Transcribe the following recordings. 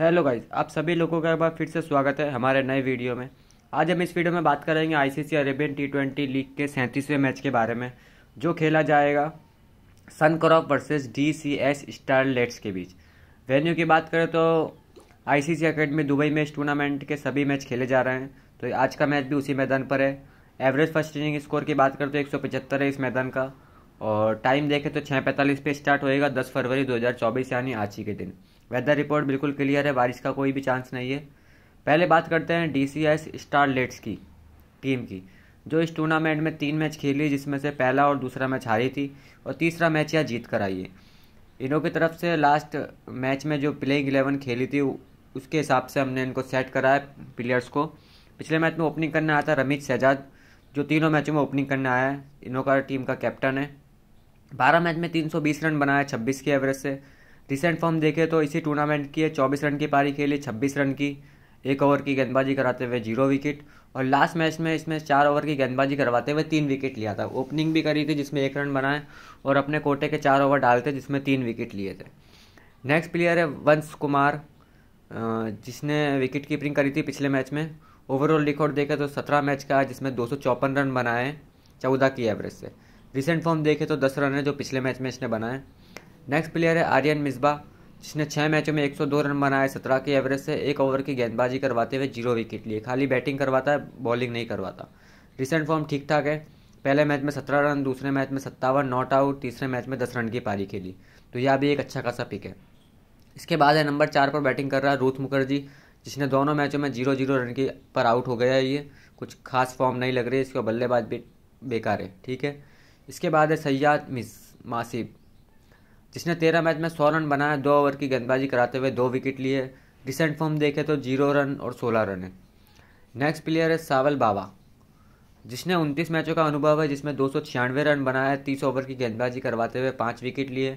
hello guys आप सभी लोगों का एक बार फिर से स्वागत है हमारे नए वीडियो में आज हम इस वीडियो में बात करेंगे ICC Arabian T twenty league के सैंतीसवें मैच के बारे में जो खेला जाएगा Sun Crop versus D C S Starlets के बीच वेन्यू की बात करें तो आईसीसी अकेडमी दुबई में इस टूर्नामेंट के सभी मैच खेले जा रहे हैं तो आज का मैच भी उसी मैदान पर है एवरेज फर्स्ट इनिंग स्कोर की बात करें तो एक है इस मैदान का और टाइम देखें तो छः पैंतालीस पे स्टार्ट होएगा दस फरवरी दो यानी आज ही के दिन वेदर रिपोर्ट बिल्कुल क्लियर है बारिश का कोई भी चांस नहीं है पहले बात करते हैं D C S Starlets की टीम की जो इस टूर्नामेंट में तीन मैच खेली जिसमें से पहला और दूसरा मैच हारी थी और तीसरा मैच यह जीत कर आई है इन्हों की तरफ से लास्ट मैच में जो प्लेइंग इलेवन खेली थी उसके हिसाब से हमने इनको सेट करा है प्लेयर्स को पिछले मैच में ओपनिंग करने आया था रमित शहजाद जो तीनों मैचों में ओपनिंग करने आया है इनों का टीम का कैप्टन है बारह मैच में तीन सौ बीस रन बनाया छब्बीस की एवरेज से रिसेंट फॉर्म देखें तो इसी टूर्नामेंट की है चौबीस रन की पारी खेली छब्बीस रन की एक ओवर की गेंदबाजी कराते हुए जीरो विकेट और लास्ट मैच में इसमें चार ओवर की गेंदबाजी करवाते हुए तीन विकेट लिया था ओपनिंग भी करी थी जिसमें एक रन बनाए और अपने कोटे के चार ओवर डालते जिसमें तीन विकेट लिए थे नेक्स्ट प्लेयर है वंश कुमार जिसने विकेट कीपिंग करी थी पिछले मैच में ओवरऑल रिकॉर्ड देखें तो सत्रह मैच का है जिसमें दो सौ चौपन रन बनाए चौदह की एवरेज से रिसेंट फॉर्म देखें तो दस रन है जो पिछले मैच में इसने बनाए नेक्स्ट प्लेयर है आर्यन मिसबा जिसने छः मैचों में 102 रन बनाए सत्रह के एवरेज से एक ओवर की गेंदबाजी करवाते हुए जीरो विकेट लिए खाली बैटिंग करवाता है बॉलिंग नहीं करवाता रिसेंट फॉर्म ठीक ठाक है पहले मैच में सत्रह रन दूसरे मैच में सत्तावन नॉट आउट तीसरे मैच में दस रन की पारी खेली तो यह भी एक अच्छा खासा पिक है इसके बाद है नंबर चार पर बैटिंग कर रहा है रूथ मुखर्जी जिसने दोनों मैचों में जीरो जीरो रन की पर आउट हो गया है ये कुछ खास फॉर्म नहीं लग रही है बल्लेबाज भी बेकार है ठीक है इसके बाद है सयाद मिस मासिब जिसने तेरह मैच में सौ रन बनाया दो ओवर की गेंदबाजी कराते हुए दो विकेट लिए रिसेंट फॉर्म देखे तो जीरो रन और सोलह रन है नेक्स्ट प्लेयर है सावल बाबा जिसने उनतीस मैचों का अनुभव है जिसमें दो सौ छियानवे रन बनाया तीस ओवर की गेंदबाजी करवाते हुए पाँच विकेट लिए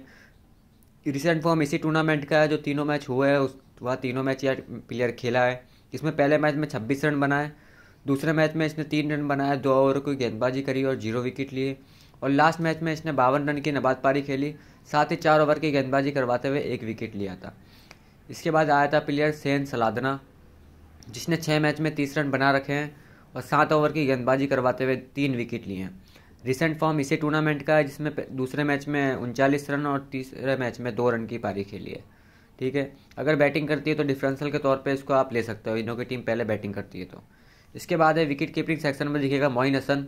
रिसेंट फॉर्म इसी टूर्नामेंट का है जो तीनों मैच हुए है उस वह तीनों मैच यह प्लेयर खेला है इसमें पहले मैच में छब्बीस रन बनाए दूसरे मैच में इसने तीन रन बनाया दो ओवर की गेंदबाजी करी और जीरो विकेट लिए और लास्ट मैच में इसने बावन रन की नबाद पारी खेली साथ ही चार ओवर की गेंदबाजी करवाते हुए एक विकेट लिया था इसके बाद आया था प्लेयर सेन सलादना जिसने छः मैच में तीस रन बना रखे हैं और सात ओवर की गेंदबाजी करवाते हुए तीन विकेट लिए हैं रिसेंट फॉर्म इसी टूर्नामेंट का है जिसमें दूसरे मैच में उनचालीस रन और तीसरे मैच में दो रन की पारी खेली है ठीक है अगर बैटिंग करती है तो डिफरेंशियल के तौर पे इसको आप ले सकते हो इनों की टीम पहले बैटिंग करती है तो इसके बाद है विकेट कीपिंग सेक्शन में दिखेगा मोइन हसन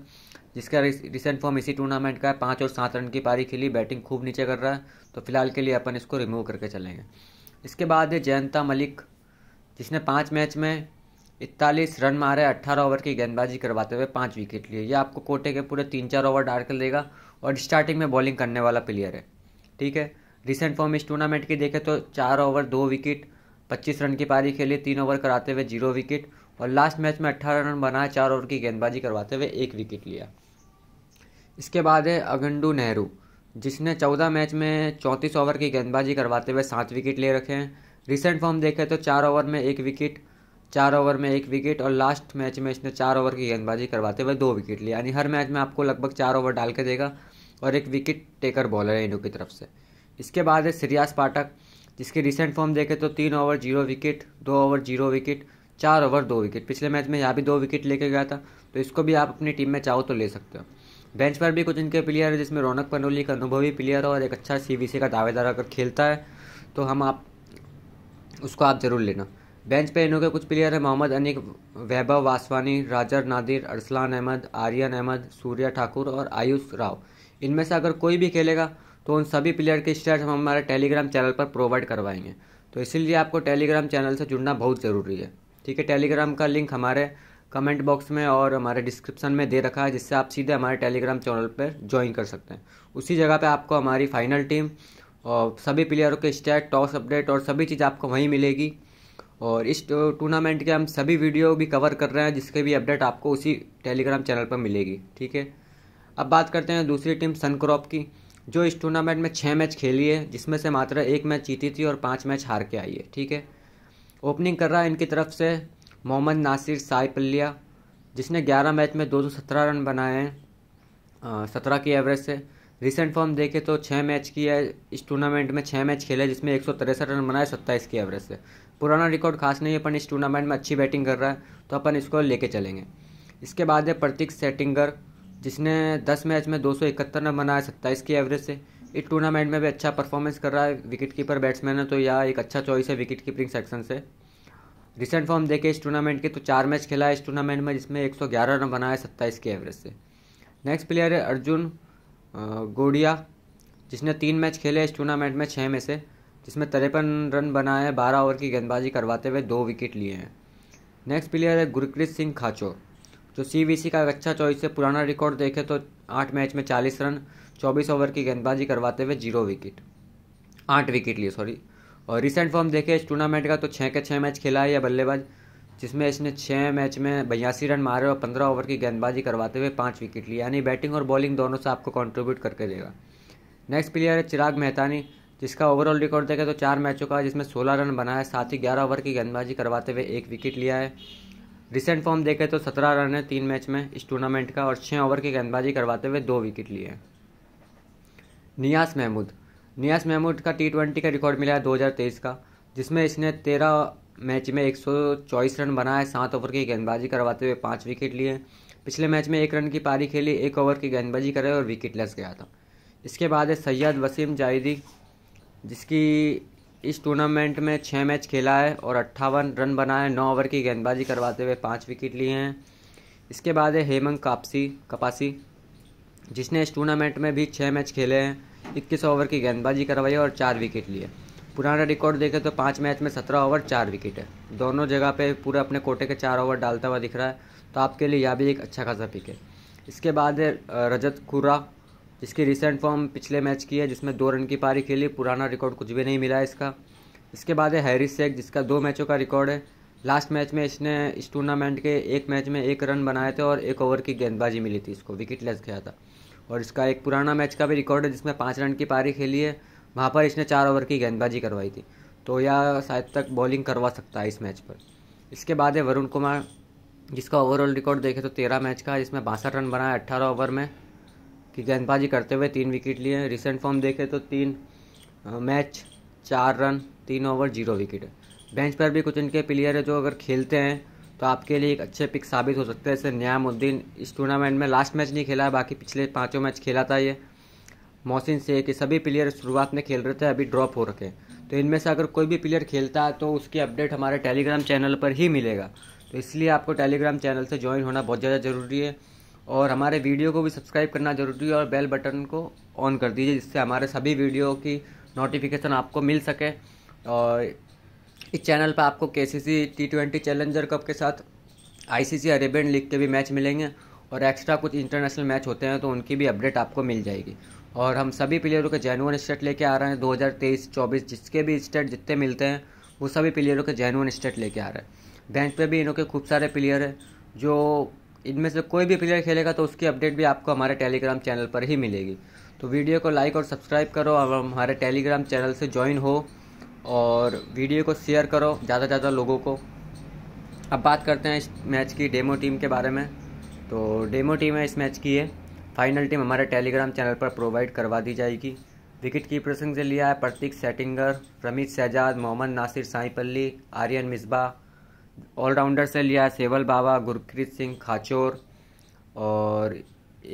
जिसका रिसेंट फॉर्म इसी टूर्नामेंट का है पाँच और सात रन की पारी खेली बैटिंग खूब नीचे कर रहा है तो फिलहाल के लिए अपन इसको रिमूव करके चलेंगे इसके बाद है जयंता मलिक जिसने पाँच मैच में इकतालीस रन मारे अट्ठारह ओवर की गेंदबाजी करवाते हुए पाँच विकेट लिए ये आपको कोटे के पूरे तीन चार ओवर डाल कर देगा और स्टार्टिंग में बॉलिंग करने वाला प्लेयर है ठीक है रिसेंट फॉर्म इस टूर्नामेंट की देखें तो चार ओवर दो विकेट पच्चीस रन की पारी खेली तीन ओवर कराते हुए जीरो विकेट और लास्ट मैच में अट्ठारह रन बनाए चार ओवर की गेंदबाजी करवाते हुए एक विकेट लिया इसके बाद है अगंडू नेहरू जिसने चौदह मैच में चौंतीस ओवर की गेंदबाजी करवाते हुए सात विकेट ले रखे हैं रिसेंट फॉर्म देखें तो चार ओवर में एक विकेट चार ओवर में एक विकेट और लास्ट मैच में इसने चार ओवर की गेंदबाजी करवाते हुए दो विकेट लिया यानी हर मैच में आपको लगभग चार ओवर डाल के देगा और एक विकेट टेकर बॉलर है इनों की तरफ से इसके बाद है श्रियास पाठक जिसकी रिसेंट फॉर्म देखें तो तीन ओवर जीरो विकेट दो ओवर जीरो विकेट चार ओवर दो विकेट पिछले मैच में यहाँ भी दो विकेट लेके गया था तो इसको भी आप अपनी टीम में चाहो तो ले सकते हो बेंच पर भी कुछ इनके प्लेयर है जिसमें रौनक पनोली का अनुभवी प्लेयर और एक अच्छा सी का दावेदार अगर खेलता है तो हम आप उसको आप ज़रूर लेना बेंच इनों इनके कुछ प्लेयर हैं मोहम्मद अनिक वैभव वासवानी राजर नादिर अरसलान अहमद आर्यन अहमद सूर्या ठाकुर और आयुष राव इनमें से अगर कोई भी खेलेगा तो उन सभी प्लेयर के स्टेट हम हमारे टेलीग्राम चैनल पर प्रोवाइड करवाएंगे तो इसीलिए आपको टेलीग्राम चैनल से जुड़ना बहुत ज़रूरी है ठीक है टेलीग्राम का लिंक हमारे कमेंट बॉक्स में और हमारे डिस्क्रिप्शन में दे रखा है जिससे आप सीधे हमारे टेलीग्राम चैनल पर ज्वाइन कर सकते हैं उसी जगह पर आपको हमारी फाइनल टीम और सभी प्लेयरों के स्टैट टॉस अपडेट और सभी चीज़ आपको वहीं मिलेगी और इस टूर्नामेंट के हम सभी वीडियो भी कवर कर रहे हैं जिसके भी अपडेट आपको उसी टेलीग्राम चैनल पर मिलेगी ठीक है अब बात करते हैं दूसरी टीम सनक्रॉप की जो इस टूर्नामेंट में छः मैच खेली है जिसमें से मात्र एक मैच जीती थी और पाँच मैच हार के आई है ठीक है ओपनिंग कर रहा है इनकी तरफ से मोहम्मद नासिर साइपल्लिया जिसने 11 मैच में 217 रन बनाए हैं सत्रह की एवरेज से रिसेंट फॉर्म देखे तो छः मैच की है इस टूर्नामेंट में छः मैच खेले जिसमें एक रन बनाए सत्ताईस की एवरेज से पुराना रिकॉर्ड खास नहीं है अपन इस टूर्नामेंट में अच्छी बैटिंग कर रहा है तो अपन इसको लेके चलेंगे इसके बाद है प्रतीक सेटिंगर जिसने 10 मैच में इकहत्तर रन बनाए सत्ताईस की एवरेज से इस टूर्नामेंट में भी अच्छा परफॉर्मेंस कर रहा है विकेट कीपर बैट्समैन है तो यह एक अच्छा चॉइस है विकेट कीपिंग सेक्शन से रिसेंट फॉर्म देखे इस टूर्नामेंट के तो चार मैच खेला है इस टूर्नामेंट में जिसमें एक रन बनाए सत्ताईस के एवरेज से नेक्स्ट प्लेयर है अर्जुन गोडिया जिसने तीन मैच खेले इस टूर्नामेंट में छः में से जिसमें तिरपन रन बनाए बारह ओवर की गेंदबाजी करवाते हुए दो विकेट लिए हैं नेक्स्ट प्लेयर है गुरप्रीत सिंह खाचो तो सीवीसी का अच्छा चॉइस है पुराना रिकॉर्ड देखें तो आठ मैच में चालीस रन चौबीस ओवर की गेंदबाजी करवाते हुए जीरो विकेट आठ विकेट लिए सॉरी और रिसेंट फॉर्म देखे इस टूर्नामेंट का तो छः के छः मैच खेला है या बल्लेबाज जिसमें इसने छः मैच में बयासी रन मारे और पंद्रह ओवर की गेंदबाजी करवाते हुए पाँच विकेट लिए यानी बैटिंग और बॉलिंग दोनों से आपको कॉन्ट्रीब्यूट करके देगा नेक्स्ट प्लेयर है चिराग मेहतानी जिसका ओवरऑल रिकॉर्ड देखें तो चार मैचों का जिसमें सोलह रन बनाया साथ ही ग्यारह ओवर की गेंदबाजी करवाते हुए एक विकेट लिया है रिसेंट फॉर्म देखें तो सत्रह रन है तीन मैच में इस टूर्नामेंट का और छः ओवर की गेंदबाजी करवाते हुए दो विकेट लिए नियास महमूद नियास महमूद का टी ट्वेंटी का रिकॉर्ड मिला है दो हज़ार तेईस का जिसमें इसने तेरह मैच में एक सौ चौबीस रन बनाए सात ओवर की गेंदबाजी करवाते हुए पाँच विकेट लिए पिछले मैच में एक रन की पारी खेली एक ओवर की गेंदबाजी करे और विकेट लस गया था इसके बाद है सैयद वसीम जाहिदी जिसकी इस टूर्नामेंट में छः मैच खेला है और अट्ठावन रन बनाए नौ ओवर की गेंदबाजी करवाते हुए पाँच विकेट लिए हैं इसके बाद है हेमंग कापसी कपासी जिसने इस टूर्नामेंट में भी छः मैच खेले हैं इक्कीस ओवर की गेंदबाजी करवाई और चार विकेट लिए पुराना रिकॉर्ड देखें तो पाँच मैच में सत्रह ओवर चार विकेट है दोनों जगह पे पूरे अपने कोटे के चार ओवर डालता हुआ दिख रहा है तो आपके लिए यह भी एक अच्छा खासा पिक है इसके बाद है रजत खुर्रा इसकी रिसेंट फॉर्म पिछले मैच की है जिसमें दो रन की पारी खेली पुराना रिकॉर्ड कुछ भी नहीं मिला इसका इसके बाद है हैरिस सेक जिसका दो मैचों का रिकॉर्ड है लास्ट मैच में इसने इस टूर्नामेंट के एक मैच में एक रन बनाए थे और एक ओवर की गेंदबाजी मिली थी इसको विकेट लेस गया था और इसका एक पुराना मैच का भी रिकॉर्ड है जिसमें पाँच रन की पारी खेली है वहाँ पर इसने चार ओवर की गेंदबाजी करवाई थी तो यह शायद तक बॉलिंग करवा सकता है इस मैच पर इसके बाद है वरुण कुमार जिसका ओवरऑल रिकॉर्ड देखे तो तेरह मैच का जिसमें बासठ रन बनाए अट्ठारह ओवर में कि गेंदबाजी करते हुए तीन विकेट लिए हैं रिसेंट फॉर्म देखें तो तीन मैच चार रन तीन ओवर जीरो विकेट बेंच पर भी कुछ इनके प्लेयर है जो अगर खेलते हैं तो आपके लिए एक अच्छे पिक साबित हो सकते हैं जैसे न्यामुद्दीन इस टूर्नामेंट में लास्ट मैच नहीं खेला है बाकी पिछले पाँचों मैच खेला था ये मोहसिन से कि सभी प्लेयर शुरुआत में खेल रहे थे अभी ड्रॉप हो रखे तो इनमें से अगर कोई भी प्लेयर खेलता है तो उसकी अपडेट हमारे टेलीग्राम चैनल पर ही मिलेगा तो इसलिए आपको टेलीग्राम चैनल से ज्वाइन होना बहुत ज़्यादा ज़रूरी है और हमारे वीडियो को भी सब्सक्राइब करना जरूरी है और बेल बटन को ऑन कर दीजिए जिससे हमारे सभी वीडियो की नोटिफिकेशन आपको मिल सके और इस चैनल पर आपको K C C T twenty challenger cup के साथ आई सी सी अरेबियन लीग के भी मैच मिलेंगे और एक्स्ट्रा कुछ इंटरनेशनल मैच होते हैं तो उनकी भी अपडेट आपको मिल जाएगी और हम सभी प्लेयरों के जेनुअन स्टेट लेके आ रहे हैं 2023-24 जिसके भी स्टेट जितने मिलते हैं वो सभी प्लेयरों के जेनुअन स्टेट लेके आ रहे हैं बेंच पे भी इनके खूब सारे प्लेयर हैं जो इनमें से कोई भी प्लेयर खेलेगा तो उसकी अपडेट भी आपको हमारे टेलीग्राम चैनल पर ही मिलेगी तो वीडियो को लाइक और सब्सक्राइब करो और हमारे टेलीग्राम चैनल से ज्वाइन हो और वीडियो को शेयर करो ज़्यादा से ज़्यादा लोगों को अब बात करते हैं इस मैच की डेमो टीम के बारे में तो डेमो टीम है इस मैच की है फाइनल टीम हमारे टेलीग्राम चैनल पर प्रोवाइड करवा दी जाएगी विकेट कीपर सिंह से लिया है प्रतीक सेटिंगर रमीत शहजाद मोहम्मद नासिर साईपल्ली आर्यन मिसबा ऑलराउंडर से लिया सेवल बाबा गुरप्रीत सिंह खाचोर और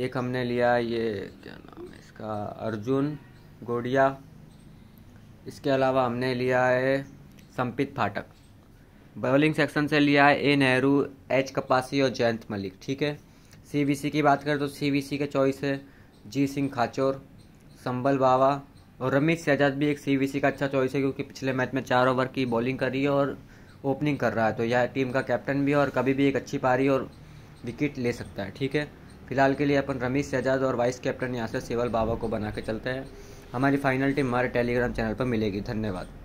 एक हमने लिया ये क्या नाम है इसका अर्जुन गोडिया इसके अलावा हमने लिया है संपित फाटक बॉलिंग सेक्शन से लिया है ए नेहरू एच कपासी और जयंत मलिक ठीक है सीबीसी की बात करें तो सीबीसी के चॉइस है जी सिंह खाचोर संबल बाबा और रमीश सहजाद भी एक सीबीसी का अच्छा चॉइस है क्योंकि पिछले मैच में चार ओवर की बॉलिंग करी है और ओपनिंग कर रहा है तो यह टीम का कैप्टन भी है और कभी भी एक अच्छी पारी और विकेट ले सकता है ठीक है फिलहाल के लिए अपन रमेश शहजाद और वाइस कैप्टन यासर सेवल बाबा को बना के चलते हैं हमारी फाइनल टीम हमारे टेलीग्राम चैनल पर मिलेगी धन्यवाद